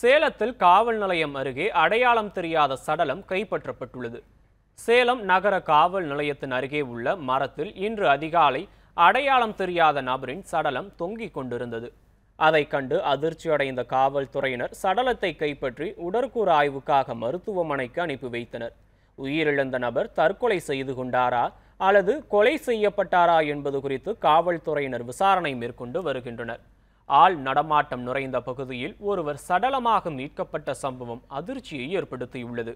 சேலத்தில் காவல் நிலையம் அருகே அடையாளம் தெரியாத சடலம் கைப்பற்றப்பட்டுள்ளது சேலம் நகர காவல் நிலையத்தின் அருகே உள்ள மரத்தில் இன்று அதிகாலை அடையாளம் தெரியாத நபரின் சடலம் தொங்கிக் கொண்டிருந்தது அதை கண்டு அதிர்ச்சியடைந்த காவல்துறையினர் சடலத்தை கைப்பற்றி உடற்கூறு ஆய்வுக்காக மருத்துவமனைக்கு அனுப்பி வைத்தனர் உயிரிழந்த நபர் தற்கொலை செய்து கொண்டாரா அல்லது கொலை செய்யப்பட்டாரா என்பது குறித்து காவல்துறையினர் விசாரணை மேற்கொண்டு வருகின்றனர் ஆள் நடமாட்டம் நிறைந்த பகுதியில் ஒருவர் சடலமாக மீட்கப்பட்ட சம்பவம் அதிர்ச்சியை ஏற்படுத்தியுள்ளது